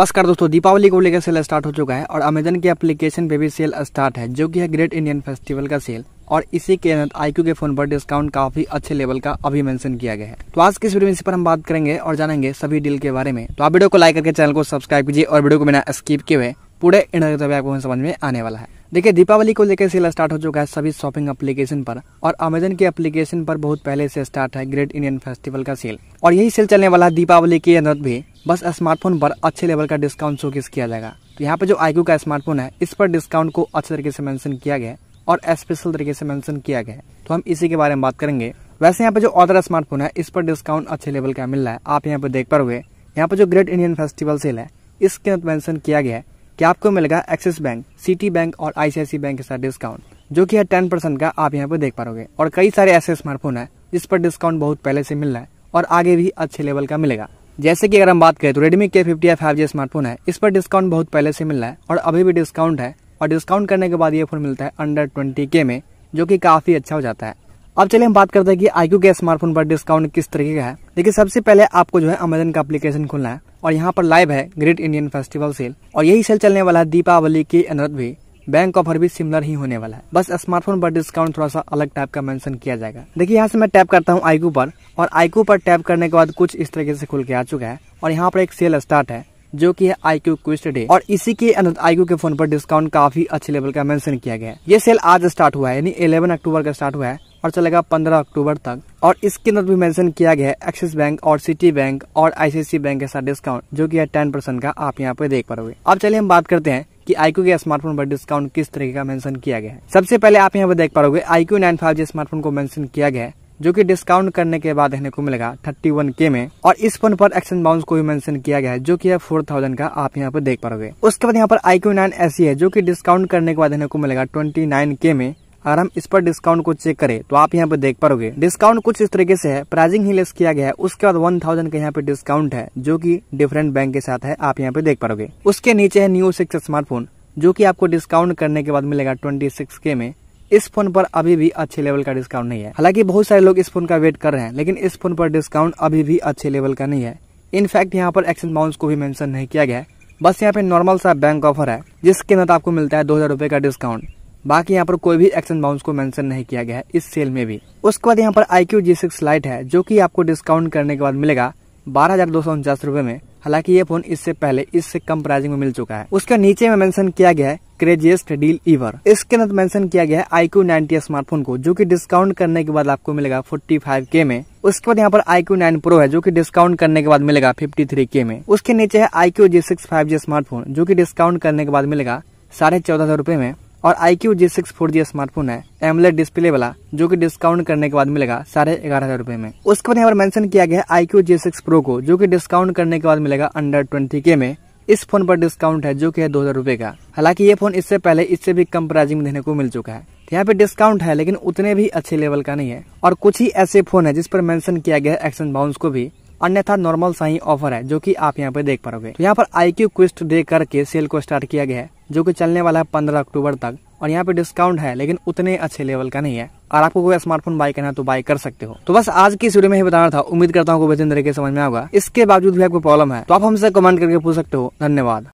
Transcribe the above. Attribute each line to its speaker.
Speaker 1: नमस्कार दोस्तों दीपावली को लेकर सेल स्टार्ट हो चुका है और अमेजन की एप्लीकेशन पे भी सेल स्टार्ट है जो कि है ग्रेट इंडियन फेस्टिवल का सेल और इसी के अंदर आईक्यू के फोन पर डिस्काउंट काफी अच्छे लेवल का अभी मेंशन किया गया है तो आज किस वीडियो में इस पर हम बात करेंगे और जानेंगे सभी डील के बारे में तो आप वीडियो को लाइक करके चैनल को सब्सक्राइब कीजिए और वीडियो को बिना स्किप किए पूरे इंडिया आपको समझ में आने वाला है देखिए दीपावली को लेकर सेल स्टार्ट हो चुका है सभी शॉपिंग एप्लीकेशन पर और अमेजन के एप्लीकेशन पर बहुत पहले से स्टार्ट है ग्रेट इंडियन फेस्टिवल का सेल और यही सेल चलने वाला है दीपावली के अंदर भी बस स्मार्टफोन पर अच्छे लेवल का डिस्काउंट शोकेस किया जाएगा तो यहाँ पे जो आईक्यू का स्मार्टफोन है इस पर डिस्काउंट को अच्छे तरीके से मेंशन किया गया और स्पेशल तरीके से मेंशन किया गया तो हम इसी के बारे में बात करेंगे वैसे यहाँ पे जो अदर स्मार्टफोन है इस पर डिस्काउंट अच्छे लेवल का मिल रहा है आप यहाँ पे देख पा हुए यहाँ पे जो ग्रेट इंडियन फेस्टिवल सेल है इसके अंदर मेंशन किया गया है कि आपको मिलेगा एक्सिस बैंक सिटी बैंक और आईसीआईसी बैंक के साथ डिस्काउंट जो कि है टेन परसेंट का आप यहाँ पर देख पा रहे और कई सारे ऐसे स्मार्टफोन है जिस पर डिस्काउंट बहुत पहले से मिल रहा है और आगे भी अच्छे लेवल का मिलेगा जैसे कि अगर हम बात करें तो रेडमी के फिफ्टी फाइव जी स्मार्टफोन है इस पर डिस्काउंट बहुत पहले से मिल रहा है और अभी भी डिस्काउंट है और डिस्काउंट करने के बाद ये फोन मिलता है अंडर ट्वेंटी के में जो कि काफी अच्छा हो जाता है अब चलिए हम बात करते हैं कि आईक्यू के स्मार्टफोन पर डिस्काउंट किस तरीके का है देखिए सबसे पहले आपको जो है अमेजन का एप्लीकेशन खोलना है और यहाँ पर लाइव है ग्रेट इंडियन फेस्टिवल सेल और यही सेल चलने वाला है दीपावली के अनरत भी बैंक ऑफर भी सिमिलर ही होने वाला है बस स्मार्टफोन पर डिस्काउंट थोड़ा सा अलग टाइप का मेंशन किया जाएगा देखिए यहाँ से मैं टैप करता हूँ आईकू पर और आईकू पर टैप करने के बाद कुछ इस तरीके से खुल के आ चुका है और यहाँ पर एक सेल स्टार्ट है जो कि है आई क्यू क्विस्ट डे और इसी के अंदर आई क्यू के फोन पर डिस्काउंट काफी अच्छे लेवल का मेंशन किया गया है ये सेल आज स्टार्ट हुआ है यानी 11 अक्टूबर का स्टार्ट हुआ है और चलेगा 15 अक्टूबर तक और इसके अंदर भी मेंशन किया गया है एक्सिस बैंक और सिटी बैंक और आईसीआईसी बैंक के साथ डिस्काउंट जो की है परसेंट का आप यहाँ पे देख पाओगे अब चलिए हम बात करते हैं कि आईक्यू के स्मार्टफोन पर डिस्काउंट किस तरीके का मेंशन किया गया है सबसे पहले आप यहाँ पे देख पाओगे IQ nine five G smartphone को मेंशन किया गया है जो कि डिस्काउंट करने के बाद देखने को मिलेगा थर्टी वन के में और इस फोन पर एक्शन बाउंस को भी मेंशन किया गया है जो कि है फोर थाउजेंड का आप यहाँ पर देख पाओगे उसके बाद यहाँ पर आई क्यू नाइन ऐसी है जो कि डिस्काउंट करने के बाद देखने को मिलेगा ट्वेंटी नाइन के में अगर हम इस पर डिस्काउंट को चेक करें तो आप यहाँ पे देख पाओगे डिस्काउंट कुछ इस तरीके से है प्राइसिंग ही लेस किया गया है उसके बाद वन थाउजेंड का यहाँ पे डिस्काउंट है जो कि डिफरेंट बैंक के साथ है आप यहाँ पे देख पाओगे उसके नीचे है न्यू सिक्स स्मार्टफोन जो कि आपको डिस्काउंट करने के बाद मिलेगा ट्वेंटी सिक्स के में इस फोन पर अभी भी अच्छे लेवल का डिस्काउंट नहीं है हालांकि बहुत सारे लोग इस फोन का वेट कर रहे हैं लेकिन इस फोन पर डिस्काउंट अभी भी अच्छे लेवल का नहीं है इनफैक्ट यहाँ पर एक्शन बाउंस को भी मैंशन नहीं किया गया बस यहाँ पे नॉर्मल सा बैंक ऑफर है जिसके अंदर आपको मिलता है दो हजार का डिस्काउंट बाकी यहाँ पर कोई भी एक्शन बाउंस को मेंशन नहीं किया गया है इस सेल में भी उसके बाद यहाँ पर I Q G six lite है जो की आपको डिस्काउंट करने के बाद मिलेगा बारह हजार दो सौ उनचास रूपए में हालांकि ये फोन इससे पहले इससे कम प्राइसिंग में मिल चुका है उसका नीचे में मेंशन किया गया है क्रेजिएस्ट डील इवर इसके अंदर मेंशन किया गया है आईक्यू नाइनटी स्मार्टफोन को जो कि डिस्काउंट करने के बाद आपको मिलेगा फाइव के में उसके बाद यहाँ पर आईक्यू नाइन प्रो है जो कि डिस्काउंट करने के बाद मिलेगा थ्री के में उसके नीचे है IQ G six five G smartphone जो कि डिस्काउंट करने के बाद मिलेगा साढ़े चौदह सौ रूपए में और I Q G six four G smartphone है एमलेट डिस्प्ले वाला जो कि डिस्काउंट करने के बाद मिलेगा साढ़े ग्यारह हजार रुपए में उसके बाद यहाँ पर मेंशन किया गया है I Q G six pro को जो कि डिस्काउंट करने के बाद मिलेगा अंडर ट्वेंटी के में इस फोन पर डिस्काउंट है जो कि है दो हजार रूपए का हालांकि ये फोन इससे पहले इससे भी कम प्राइसिंग में देने को मिल चुका है तो यहाँ पे डिस्काउंट है लेकिन उतने भी अच्छे लेवल का नहीं है और कुछ ही ऐसे फोन है जिस पर मेंशन किया गया है एक्शन बाउंस को भी अन्यथा नॉर्मल सा ही ऑफर है जो कि आप यहाँ पे देख पाओगे तो यहाँ पर आई क्यू क्विस्ट दे करके सेल को स्टार्ट किया गया है जो कि चलने वाला है पंद्रह अक्टूबर तक और यहाँ पे डिस्काउंट है लेकिन उतने अच्छे लेवल का नहीं है और आपको कोई स्मार्टफोन बाय करना है तो बाय कर सकते हो तो बस आज की इस वीडियो में ही बताना था उम्मीद करता हूँ बेहतरीन तरीके समझ में होगा इसके बावजूद भी आपको प्रॉब्लम है तो आप हमसे कमेंट करके पूछ सकते हो धन्यवाद